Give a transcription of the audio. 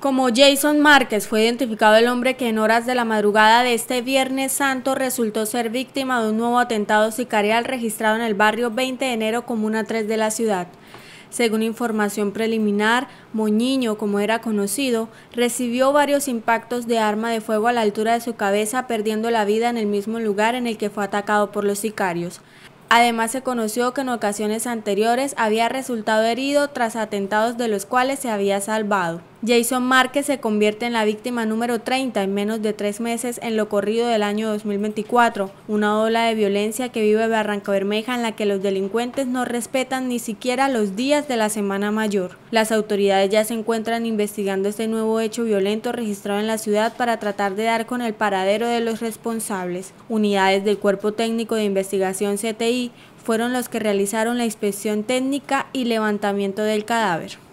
Como Jason Márquez fue identificado el hombre que en horas de la madrugada de este Viernes Santo resultó ser víctima de un nuevo atentado sicarial registrado en el barrio 20 de enero, comuna 3 de la ciudad. Según información preliminar, Moñiño, como era conocido, recibió varios impactos de arma de fuego a la altura de su cabeza, perdiendo la vida en el mismo lugar en el que fue atacado por los sicarios. Además se conoció que en ocasiones anteriores había resultado herido tras atentados de los cuales se había salvado. Jason Márquez se convierte en la víctima número 30 en menos de tres meses en lo corrido del año 2024, una ola de violencia que vive Barranca Bermeja en la que los delincuentes no respetan ni siquiera los días de la semana mayor. Las autoridades ya se encuentran investigando este nuevo hecho violento registrado en la ciudad para tratar de dar con el paradero de los responsables. Unidades del Cuerpo Técnico de Investigación CTI fueron los que realizaron la inspección técnica y levantamiento del cadáver.